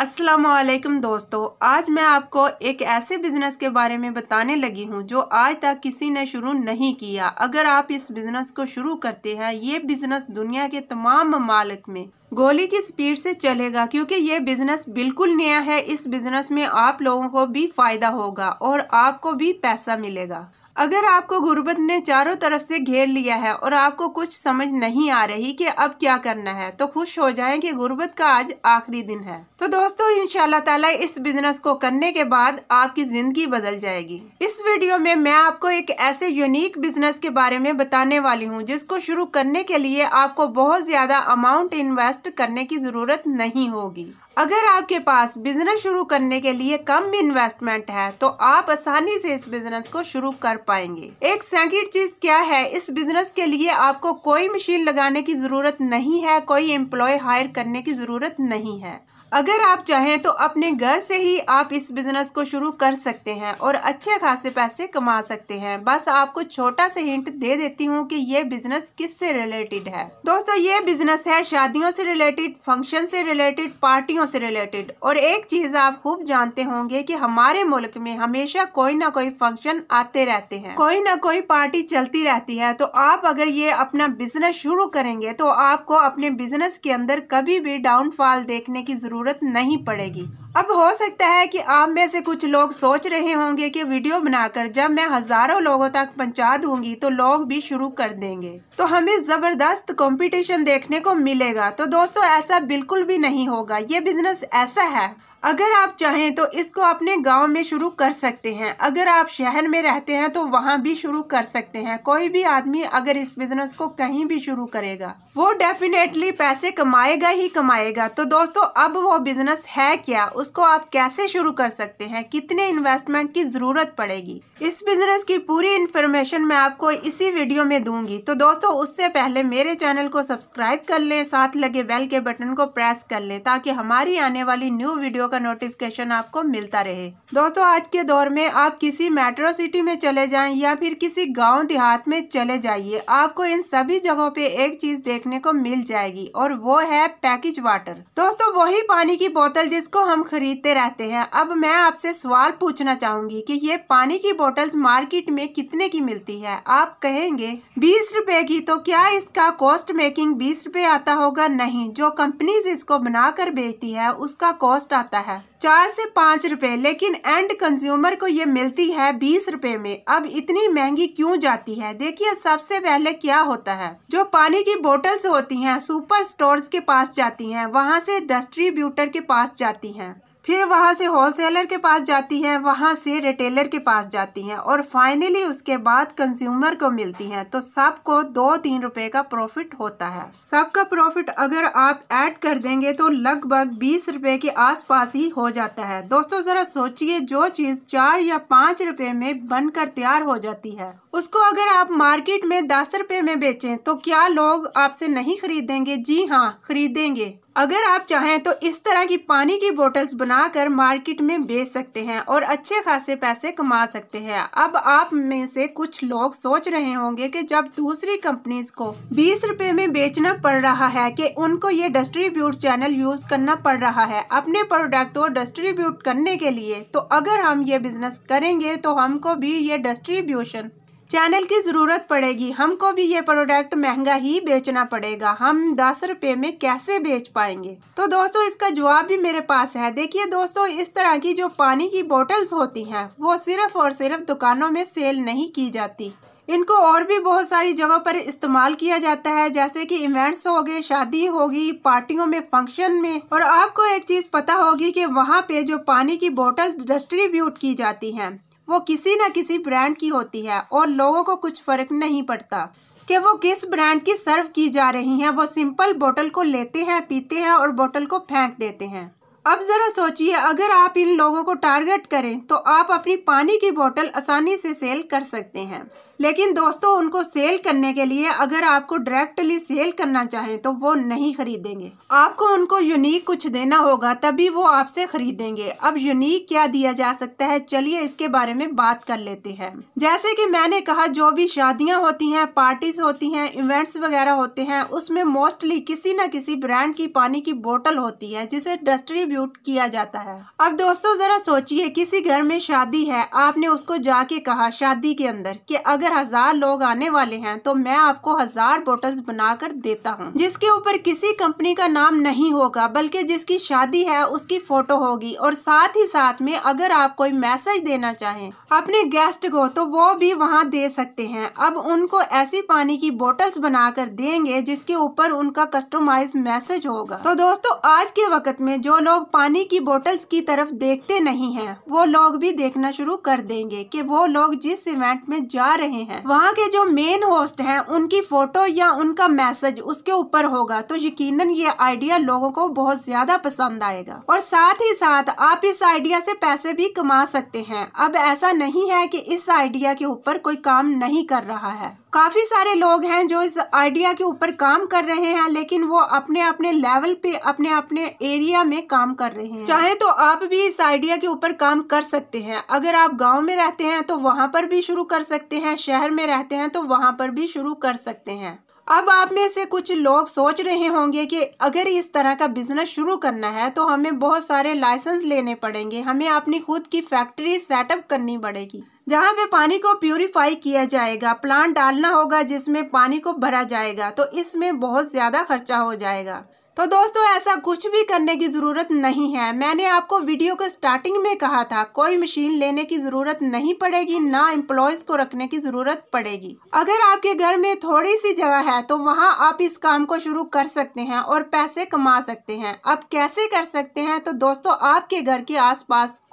असलकम दोस्तों आज मैं आपको एक ऐसे बिज़नेस के बारे में बताने लगी हूँ जो आज तक किसी ने शुरू नहीं किया अगर आप इस बिज़नेस को शुरू करते हैं ये बिज़नेस दुनिया के तमाम ममालक में गोली की स्पीड से चलेगा क्योंकि ये बिज़नेस बिल्कुल नया है इस बिज़नेस में आप लोगों को भी फ़ायदा होगा और आपको भी पैसा मिलेगा अगर आपको गुर्बत ने चारों तरफ से घेर लिया है और आपको कुछ समझ नहीं आ रही कि अब क्या करना है तो खुश हो जाएं कि गुर्बत का आज आखिरी दिन है तो दोस्तों इन ताला इस बिजनेस को करने के बाद आपकी जिंदगी बदल जाएगी इस वीडियो में मैं आपको एक ऐसे यूनिक बिजनेस के बारे में बताने वाली हूँ जिसको शुरू करने के लिए आपको बहुत ज्यादा अमाउंट इन्वेस्ट करने की जरूरत नहीं होगी अगर आपके पास बिज़नेस शुरू करने के लिए कम इन्वेस्टमेंट है तो आप आसानी से इस बिज़नेस को शुरू कर पाएंगे एक सेकेंड चीज़ क्या है इस बिज़नेस के लिए आपको कोई मशीन लगाने की ज़रूरत नहीं है कोई एम्प्लॉय हायर करने की ज़रूरत नहीं है अगर आप चाहें तो अपने घर से ही आप इस बिज़नेस को शुरू कर सकते हैं और अच्छे खासे पैसे कमा सकते हैं बस आपको छोटा सा हिंट दे देती हूँ कि ये बिज़नेस किस से रिलेटेड है दोस्तों ये बिज़नेस है शादियों से रिलेटेड फंक्शन से रिलेटेड पार्टियों से रिलेटेड और एक चीज़ आप खूब जानते होंगे की हमारे मुल्क में हमेशा कोई ना कोई फंक्शन आते रहते हैं कोई ना कोई पार्टी चलती रहती है तो आप अगर ये अपना बिज़नेस शुरू करेंगे तो आपको अपने बिज़नेस के अंदर कभी भी डाउनफॉल देखने की ज़रूरत ज़रूरत नहीं पड़ेगी अब हो सकता है कि आप में से कुछ लोग सोच रहे होंगे कि वीडियो बनाकर जब मैं हज़ारों लोगों तक पहुंचा दूंगी तो लोग भी शुरू कर देंगे तो हमें ज़बरदस्त कंपटीशन देखने को मिलेगा तो दोस्तों ऐसा बिल्कुल भी नहीं होगा ये बिजनेस ऐसा है अगर आप चाहें तो इसको अपने गांव में शुरू कर सकते हैं अगर आप शहर में रहते हैं तो वहां भी शुरू कर सकते हैं कोई भी आदमी अगर इस बिज़नेस को कहीं भी शुरू करेगा वो डेफिनेटली पैसे कमाएगा ही कमाएगा तो दोस्तों अब वो बिज़नेस है क्या उसको आप कैसे शुरू कर सकते हैं कितने इन्वेस्टमेंट की ज़रूरत पड़ेगी इस बिज़नेस की पूरी इन्फॉर्मेशन मैं आपको इसी वीडियो में दूंगी तो दोस्तों उससे पहले मेरे चैनल को सब्सक्राइब कर लें साथ लगे बेल के बटन को प्रेस कर लें ताकि हमारी आने वाली न्यू वीडियो का नोटिफिकेशन आपको मिलता रहे दोस्तों आज के दौर में आप किसी मेट्रो सिटी में चले जाएं या फिर किसी गांव देहात में चले जाइए आपको इन सभी जगहों पे एक चीज देखने को मिल जाएगी और वो है पैकेज वाटर दोस्तों वही पानी की बोतल जिसको हम खरीदते रहते हैं अब मैं आपसे सवाल पूछना चाहूंगी कि ये पानी की बोतल मार्केट में कितने की मिलती है आप कहेंगे बीस रूपए की तो क्या इसका कॉस्ट मेकिंग बीस रूपए आता होगा नहीं जो कंपनीज इसको बनाकर बेचती है उसका कॉस्ट आता है चार से पाँच रुपए लेकिन एंड कंज्यूमर को ये मिलती है बीस रुपए में अब इतनी महंगी क्यों जाती है देखिए सबसे पहले क्या होता है जो पानी की बोटल्स होती हैं सुपर स्टोर्स के पास जाती हैं वहाँ से डिस्ट्रीब्यूटर के पास जाती हैं फिर वहाँ से होलसेलर के पास जाती हैं वहाँ से रिटेलर के पास जाती हैं और फाइनली उसके बाद कंज्यूमर को मिलती हैं तो सबको दो तीन रुपए का प्रॉफिट होता है सबका प्रॉफिट अगर आप ऐड कर देंगे तो लगभग बीस रुपए के आसपास ही हो जाता है दोस्तों ज़रा सोचिए जो चीज़ चार या पाँच रुपए में बनकर तैयार हो जाती है उसको अगर आप मार्केट में दस रुपए में बेचें तो क्या लोग आपसे नहीं खरीदेंगे जी हाँ खरीदेंगे अगर आप चाहें तो इस तरह की पानी की बोटल्स बनाकर मार्केट में बेच सकते हैं और अच्छे खासे पैसे कमा सकते हैं अब आप में से कुछ लोग सोच रहे होंगे कि जब दूसरी कंपनीज को बीस रुपए में बेचना पड़ रहा है कि उनको ये डिस्ट्रीब्यूट चैनल यूज करना पड़ रहा है अपने प्रोडक्ट को डिस्ट्रीब्यूट करने के लिए तो अगर हम ये बिजनेस करेंगे तो हमको भी ये डिस्ट्रीब्यूशन चैनल की ज़रूरत पड़ेगी हमको भी ये प्रोडक्ट महंगा ही बेचना पड़ेगा हम दस रुपये में कैसे बेच पाएंगे तो दोस्तों इसका जवाब भी मेरे पास है देखिए दोस्तों इस तरह की जो पानी की बॉटल्स होती हैं वो सिर्फ और सिर्फ दुकानों में सेल नहीं की जाती इनको और भी बहुत सारी जगह पर इस्तेमाल किया जाता है जैसे कि इवेंट्स हो गए शादी होगी पार्टियों में फंक्शन में और आपको एक चीज़ पता होगी कि वहाँ पे जो पानी की बोटल डिस्ट्रीब्यूट की जाती हैं वो किसी न किसी ब्रांड की होती है और लोगों को कुछ फ़र्क नहीं पड़ता कि वो किस ब्रांड की सर्व की जा रही हैं वो सिंपल बोतल को लेते हैं पीते हैं और बोतल को फेंक देते हैं अब ज़रा सोचिए अगर आप इन लोगों को टारगेट करें तो आप अपनी पानी की बोतल आसानी से सेल कर सकते हैं लेकिन दोस्तों उनको सेल करने के लिए अगर आपको डायरेक्टली सेल करना चाहे तो वो नहीं खरीदेंगे आपको उनको यूनिक कुछ देना होगा तभी वो आपसे खरीदेंगे अब यूनिक क्या दिया जा सकता है चलिए इसके बारे में बात कर लेते हैं जैसे कि मैंने कहा जो भी शादियां होती हैं पार्टीज होती हैं इवेंट्स वगैरह होते हैं उसमें मोस्टली किसी न किसी ब्रांड की पानी की बोतल होती है जिसे डिस्ट्रीब्यूट किया जाता है अब दोस्तों जरा सोचिए किसी घर में शादी है आपने उसको जाके कहा शादी के अंदर की अगर अगर हजार लोग आने वाले हैं तो मैं आपको हजार बोटल्स बनाकर देता हूँ जिसके ऊपर किसी कंपनी का नाम नहीं होगा बल्कि जिसकी शादी है उसकी फोटो होगी और साथ ही साथ में अगर आप कोई मैसेज देना चाहें अपने गेस्ट को तो वो भी वहाँ दे सकते हैं अब उनको ऐसी पानी की बोटल्स बनाकर देंगे जिसके ऊपर उनका कस्टमाइज मैसेज होगा तो दोस्तों आज के वक्त में जो लोग पानी की बोटल्स की तरफ देखते नहीं है वो लोग भी देखना शुरू कर देंगे कि वो लोग जिस इवेंट में जा रहे रहे हैं वहाँ के जो मेन होस्ट हैं उनकी फोटो या उनका मैसेज उसके ऊपर होगा तो यकीनन ये आइडिया लोगों को बहुत ज्यादा पसंद आएगा और साथ ही साथ आप इस आइडिया से पैसे भी कमा सकते हैं अब ऐसा नहीं है कि इस आइडिया के ऊपर कोई काम नहीं कर रहा है काफ़ी सारे लोग हैं जो इस आइडिया के ऊपर काम कर रहे हैं लेकिन वो अपने अपने लेवल पे अपने अपने एरिया में काम कर रहे हैं चाहे तो आप भी इस आइडिया के ऊपर काम कर सकते हैं अगर आप गांव में रहते हैं तो वहां पर भी शुरू कर सकते हैं शहर में रहते हैं तो वहां पर भी शुरू कर सकते हैं अब आप में से कुछ लोग सोच रहे होंगे कि अगर इस तरह का बिज़नेस शुरू करना है तो हमें बहुत सारे लाइसेंस लेने पड़ेंगे हमें अपनी खुद की फैक्ट्री सेटअप करनी पड़ेगी जहाँ पे पानी को प्यूरिफाई किया जाएगा प्लांट डालना होगा जिसमें पानी को भरा जाएगा तो इसमें बहुत ज़्यादा खर्चा हो जाएगा तो दोस्तों ऐसा कुछ भी करने की ज़रूरत नहीं है मैंने आपको वीडियो के स्टार्टिंग में कहा था कोई मशीन लेने की ज़रूरत नहीं पड़ेगी ना एम्प्लॉयज़ को रखने की ज़रूरत पड़ेगी अगर आपके घर में थोड़ी सी जगह है तो वहाँ आप इस काम को शुरू कर सकते हैं और पैसे कमा सकते हैं अब कैसे कर सकते हैं तो दोस्तों आपके घर के आस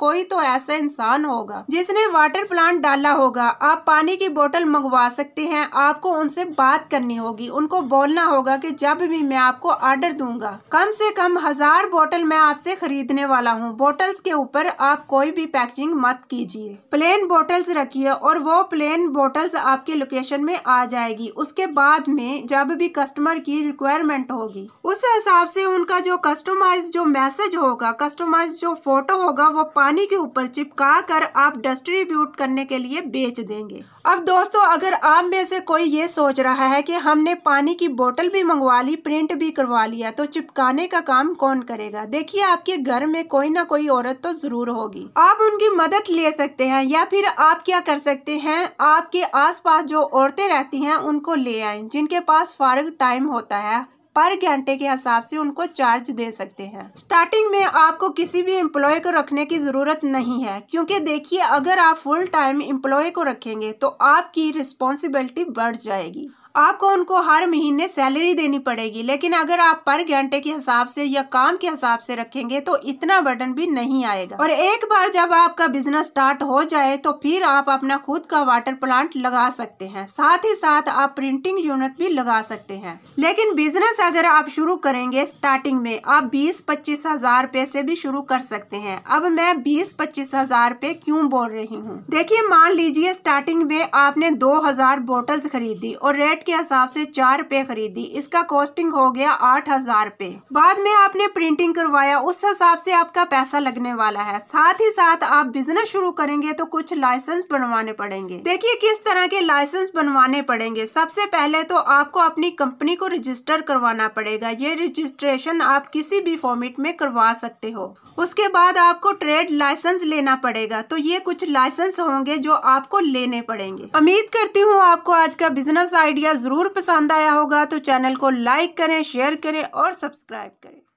कोई तो ऐसा इंसान होगा जिसने वाटर प्लांट डाला होगा आप पानी की बोतल मंगवा सकते हैं आपको उनसे बात करनी होगी उनको बोलना होगा कि जब भी मैं आपको ऑर्डर दूँ दूंगा कम से कम हज़ार बोतल मैं आपसे ख़रीदने वाला हूँ बोटल्स के ऊपर आप कोई भी पैकेजिंग मत कीजिए प्लेन बोटल्स रखिए और वो प्लेन बोटल्स आपके लोकेशन में आ जाएगी उसके बाद में जब भी कस्टमर की रिक्वायरमेंट होगी उस हिसाब से उनका जो कस्टमाइज जो मैसेज होगा कस्टमाइज जो फोटो होगा वो पानी के ऊपर चिपका कर आप डिस्ट्रीब्यूट करने के लिए बेच देंगे अब दोस्तों अगर आप में से कोई ये सोच रहा है कि हमने पानी की बोतल भी मंगवा ली प्रिंट भी करवा लिया तो चिपकाने का काम कौन करेगा देखिए आपके घर में कोई ना कोई औरत तो जरूर होगी आप उनकी मदद ले सकते हैं या फिर आप क्या कर सकते हैं आपके आसपास जो औरतें रहती हैं उनको ले आए जिनके पास फारग टाइम होता है पर घंटे के हिसाब से उनको चार्ज दे सकते हैं स्टार्टिंग में आपको किसी भी एम्प्लॉय को रखने की ज़रूरत नहीं है क्योंकि देखिए अगर आप फुल टाइम एम्प्लॉय को रखेंगे तो आपकी रिस्पॉन्सिबिलिटी बढ़ जाएगी आपको उनको हर महीने सैलरी देनी पड़ेगी लेकिन अगर आप पर घंटे के हिसाब से या काम के हिसाब से रखेंगे तो इतना बर्डन भी नहीं आएगा और एक बार जब आपका बिजनेस स्टार्ट हो जाए तो फिर आप अपना खुद का वाटर प्लांट लगा सकते हैं साथ ही साथ आप प्रिंटिंग यूनिट भी लगा सकते हैं लेकिन बिजनेस अगर आप शुरू करेंगे स्टार्टिंग में आप बीस पच्चीस हजार रूपए से भी शुरू कर सकते हैं अब मैं बीस पच्चीस हजार रूपए क्यूँ बोल रही हूँ देखिए मान लीजिए स्टार्टिंग में आपने दो हजार बोटल खरीदी और रेट के हिसाब से चार रूपए खरीदी इसका कॉस्टिंग हो गया आठ हज़ार रूपए बाद में आपने प्रिंटिंग करवाया उस हिसाब से आपका पैसा लगने वाला है साथ ही साथ आप बिजनेस शुरू करेंगे तो कुछ लाइसेंस बनवाने पड़ेंगे देखिए किस तरह के लाइसेंस बनवाने पड़ेंगे सबसे पहले तो आपको अपनी कंपनी को रजिस्टर करवाना पड़ेगा ये रजिस्ट्रेशन आप किसी भी फॉर्मेट में करवा सकते हो उसके बाद आपको ट्रेड लाइसेंस लेना पड़ेगा तो ये कुछ लाइसेंस होंगे जो आपको लेने पड़ेंगे उम्मीद करती हूँ आपको आज का बिजनेस आइडिया ज़रूर पसंद आया होगा तो चैनल को लाइक करें शेयर करें और सब्सक्राइब करें